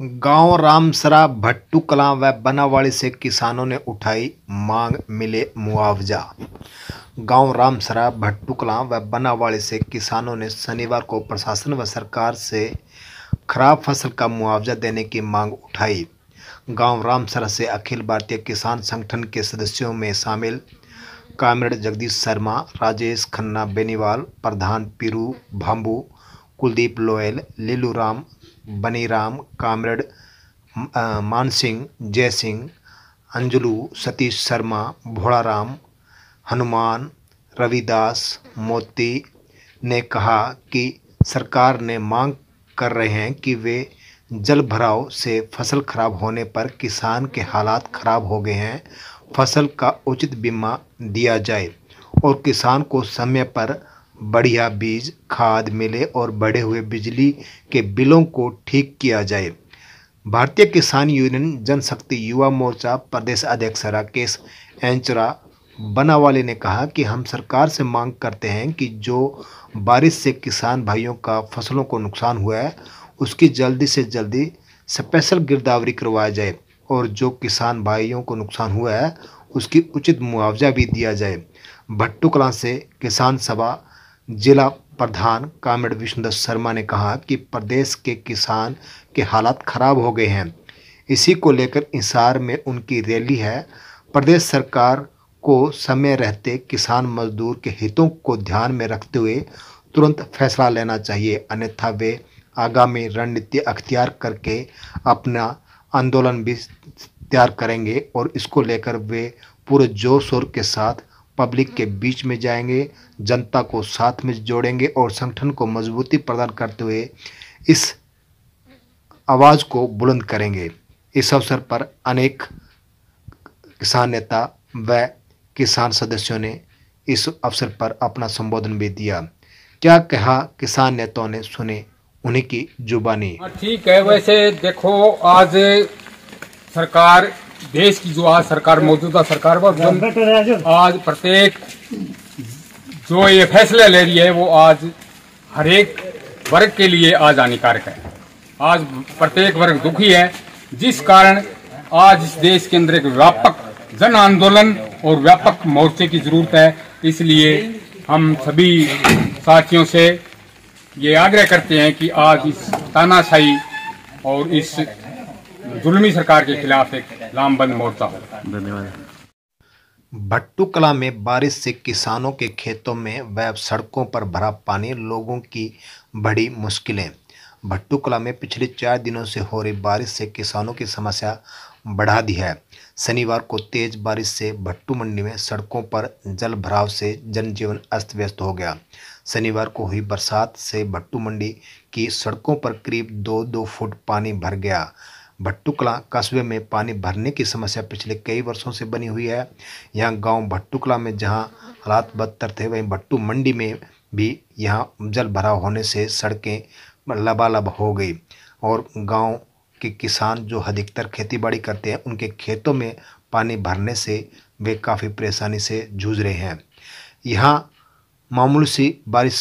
गांव रामसरा भट्टू कलां व बनावाड़ी से किसानों ने उठाई मांग मिले मुआवजा गांव रामसरा भट्टू कलां व बनावाड़ी से किसानों ने शनिवार को प्रशासन व सरकार से खराब फसल का मुआवजा देने की मांग उठाई गांव रामसरा से अखिल भारतीय किसान संगठन के सदस्यों में शामिल कामरेड जगदीश शर्मा राजेश खन्ना बेनीवाल प्रधान पीरू भाम्बू कुलदीप लोयल लीलू राम बनी राम कामरेड मान सिंह जय सिंह अंजलू सतीश शर्मा राम हनुमान रविदास मोती ने कहा कि सरकार ने मांग कर रहे हैं कि वे जल भराव से फसल खराब होने पर किसान के हालात खराब हो गए हैं फसल का उचित बीमा दिया जाए और किसान को समय पर बढ़िया बीज खाद मिले और बढ़े हुए बिजली के बिलों को ठीक किया जाए भारतीय किसान यूनियन जनशक्ति युवा मोर्चा प्रदेश अध्यक्ष राकेश एंचरा बनावाले ने कहा कि हम सरकार से मांग करते हैं कि जो बारिश से किसान भाइयों का फसलों को नुकसान हुआ है उसकी जल्दी से जल्दी स्पेशल गिरदावरी करवाया जाए और जो किसान भाइयों को नुकसान हुआ है उसकी उचित मुआवजा भी दिया जाए भट्टू कलां से किसान सभा जिला प्रधान कामेड विष्णुदत्त शर्मा ने कहा कि प्रदेश के किसान के हालात खराब हो गए हैं इसी को लेकर इंसार में उनकी रैली है प्रदेश सरकार को समय रहते किसान मजदूर के हितों को ध्यान में रखते हुए तुरंत फैसला लेना चाहिए अन्यथा वे आगामी रणनीति अख्तियार करके अपना आंदोलन भी तैयार करेंगे और इसको लेकर वे पूरे जोर शोर के साथ पब्लिक के बीच में जाएंगे जनता को साथ में जोड़ेंगे और संगठन को मजबूती प्रदान करते हुए इस आवाज़ को बुलंद करेंगे इस अवसर पर अनेक किसान नेता व किसान सदस्यों ने इस अवसर पर अपना संबोधन भी दिया क्या कहा किसान नेताओं ने सुने उन्हीं की जुबानी हाँ, ठीक है वैसे देखो आज सरकार देश की जो आज सरकार मौजूदा सरकार पर आज प्रत्येक जो ये फैसले ले रही है वो आज हर एक वर्ग के लिए आज हानिकारक है आज प्रत्येक वर्ग दुखी है जिस कारण आज इस देश के अंदर एक व्यापक जन आंदोलन और व्यापक मोर्चे की जरूरत है इसलिए हम सभी साथियों से ये आग्रह करते हैं कि आज इस तानाशाही और इस जुल्मी सरकार के खिलाफ एक लामबंद मोर्चा हो धन्यवाद भट्टू कला में बारिश से किसानों के खेतों में व सड़कों पर भरा पानी लोगों की बड़ी मुश्किलें भट्टू कला में पिछले चार दिनों से हो रही बारिश से किसानों की समस्या बढ़ा दी है शनिवार को तेज बारिश से भट्टू मंडी में सड़कों पर जल भराव से जनजीवन अस्त व्यस्त हो गया शनिवार को हुई बरसात से भट्टू मंडी की सड़कों पर करीब दो दो फुट पानी भर गया भट्टुकला कस्बे में पानी भरने की समस्या पिछले कई वर्षों से बनी हुई है यहाँ गांव भट्टुकला में जहाँ हालात बदतर थे वहीं भट्टू मंडी में भी यहाँ जल भराव होने से सड़कें लबालब हो गई और गांव के किसान जो अधिकतर खेतीबाड़ी करते हैं उनके खेतों में पानी भरने से वे काफ़ी परेशानी से जूझ रहे हैं यहाँ मामूली सी बारिश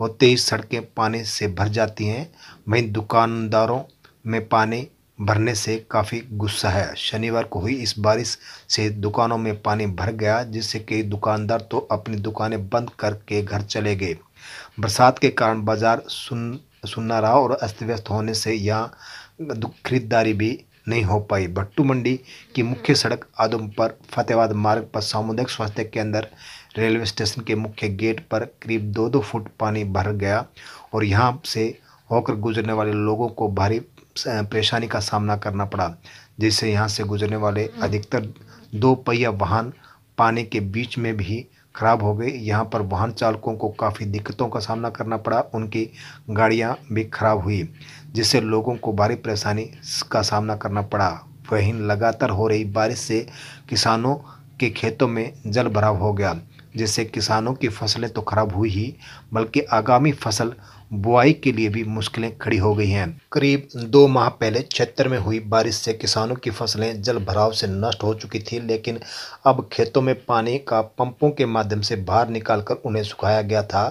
होते ही सड़कें पानी से भर जाती हैं वहीं दुकानदारों में पानी भरने से काफ़ी गुस्सा है शनिवार को हुई इस बारिश से दुकानों में पानी भर गया जिससे कई दुकानदार तो अपनी दुकानें बंद करके घर चले गए बरसात के कारण बाजार सुन सुनना रहा और अस्त व्यस्त होने से यहाँ खरीदारी भी नहीं हो पाई भट्टू मंडी की मुख्य सड़क आदमपुर फतेहाबाद मार्ग पर सामुदायिक स्वास्थ्य केंद्र रेलवे स्टेशन के मुख्य गेट पर करीब दो दो फुट पानी भर गया और यहाँ से होकर गुजरने वाले लोगों को भारी परेशानी का सामना करना पड़ा जिससे यहाँ से गुजरने वाले हम्म। अधिकतर दो पहिया वाहन पानी के बीच में भी खराब हो गई यहाँ पर वाहन चालकों को काफ़ी दिक्कतों का सामना करना पड़ा उनकी गाड़ियाँ भी खराब हुई जिससे लोगों को भारी परेशानी का सामना करना पड़ा वहीं लगातार हो रही बारिश से किसानों के खेतों में जल भराव हो गया जिससे किसानों की फसलें तो खराब हुई ही बल्कि आगामी फसल बुआई के लिए भी मुश्किलें खड़ी हो गई हैं करीब दो माह पहले क्षेत्र में हुई बारिश से किसानों की फसलें जल भराव से नष्ट हो चुकी थी लेकिन अब खेतों में पानी का पंपों के माध्यम से बाहर निकालकर उन्हें सुखाया गया था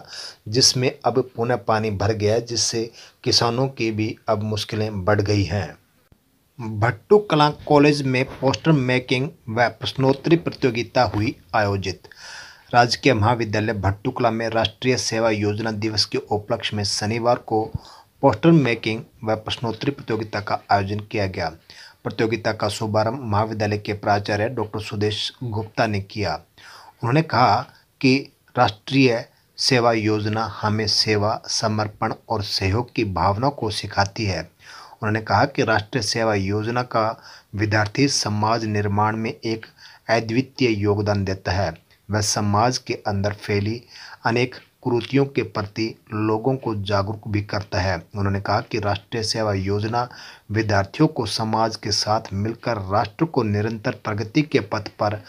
जिसमें अब पुनः पानी भर गया जिससे किसानों की भी अब मुश्किलें बढ़ गई हैं भट्टू कला कॉलेज में पोस्टर मेकिंग व प्रश्नोत्तरी प्रतियोगिता हुई आयोजित राजकीय महाविद्यालय भट्टुकला में राष्ट्रीय सेवा योजना दिवस के उपलक्ष्य में शनिवार को पोस्टर मेकिंग व प्रश्नोत्तरी प्रतियोगिता का आयोजन किया गया प्रतियोगिता का शुभारंभ महाविद्यालय के प्राचार्य डॉक्टर सुदेश गुप्ता ने किया उन्होंने कहा कि राष्ट्रीय सेवा योजना हमें सेवा समर्पण और सहयोग की भावना को सिखाती है उन्होंने कहा कि राष्ट्रीय सेवा योजना का विद्यार्थी समाज निर्माण में एक अद्वितीय योगदान देता है व समाज के अंदर फैली अनेक कुरीतियों के प्रति लोगों को जागरूक भी करता है उन्होंने कहा कि राष्ट्रीय सेवा योजना विद्यार्थियों को समाज के साथ मिलकर राष्ट्र को निरंतर प्रगति के पथ पर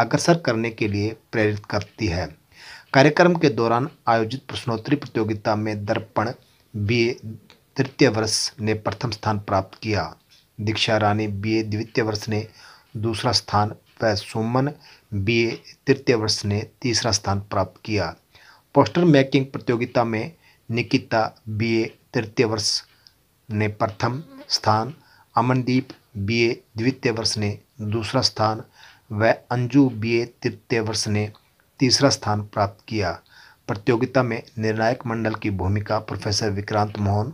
अग्रसर करने के लिए प्रेरित करती है कार्यक्रम के दौरान आयोजित प्रश्नोत्तरी प्रतियोगिता में दर्पण बी तृतीय वर्ष ने प्रथम स्थान प्राप्त किया दीक्षा रानी ए द्वितीय वर्ष ने दूसरा स्थान व सुमन बीए तृतीय वर्ष ने तीसरा स्थान प्राप्त किया पोस्टर मेकिंग प्रतियोगिता में निकिता बीए तृतीय वर्ष ने प्रथम स्थान अमनदीप बीए द्वितीय वर्ष ने दूसरा स्थान व अंजू बीए तृतीय वर्ष ने तीसरा स्थान प्राप्त किया प्रतियोगिता में निर्णायक मंडल की भूमिका प्रोफेसर विक्रांत मोहन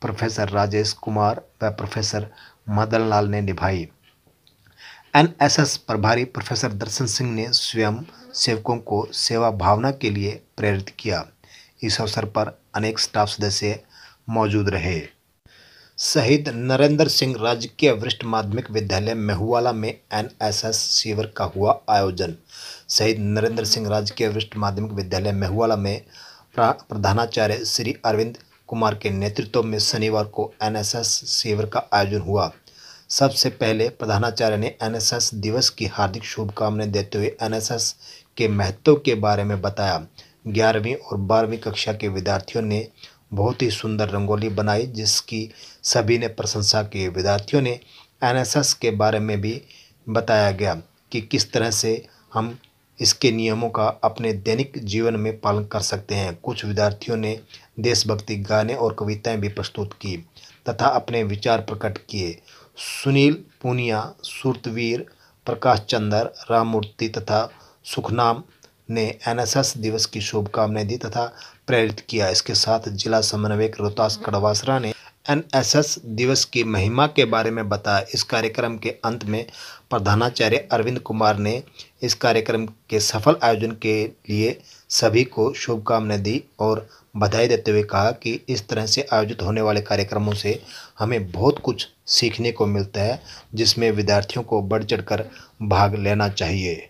प्रोफेसर राजेश कुमार व प्रोफेसर मदन लाल ने निभाई एनएसएस प्रभारी प्रोफेसर दर्शन सिंह ने स्वयं सेवकों को सेवा भावना के लिए प्रेरित किया इस अवसर पर अनेक स्टाफ सदस्य मौजूद रहे शहीद नरेंद्र सिंह राजकीय वरिष्ठ माध्यमिक विद्यालय मेहुआला में एनएसएस शिविर का हुआ आयोजन शहीद नरेंद्र सिंह राजकीय वरिष्ठ माध्यमिक विद्यालय मेहुआला में प्रधानाचार्य श्री अरविंद कुमार के नेतृत्व में शनिवार को एनएसएस शिविर का आयोजन हुआ सबसे पहले प्रधानाचार्य ने एनएसएस दिवस की हार्दिक शुभकामनाएं देते हुए एनएसएस के महत्व के बारे में बताया ग्यारहवीं और बारहवीं कक्षा के विद्यार्थियों ने बहुत ही सुंदर रंगोली बनाई जिसकी सभी ने प्रशंसा की विद्यार्थियों ने एनएसएस के बारे में भी बताया गया कि किस तरह से हम इसके नियमों का अपने दैनिक जीवन में पालन कर सकते हैं कुछ विद्यार्थियों ने देशभक्ति गाने और कविताएं भी प्रस्तुत की तथा अपने विचार प्रकट किए सुनील पूनिया सुरतवीर प्रकाश चंदर राममूर्ति तथा सुखनाम ने एनएसएस दिवस की शुभकामनाएं दी तथा प्रेरित किया इसके साथ जिला समन्वयक रोहतास कड़वासरा ने एनएसएस दिवस की महिमा के बारे में बताया इस कार्यक्रम के अंत में प्रधानाचार्य अरविंद कुमार ने इस कार्यक्रम के सफल आयोजन के लिए सभी को शुभकामनाएं दी और बधाई देते हुए कहा कि इस तरह से आयोजित होने वाले कार्यक्रमों से हमें बहुत कुछ सीखने को मिलता है जिसमें विद्यार्थियों को बढ़ चढ़ भाग लेना चाहिए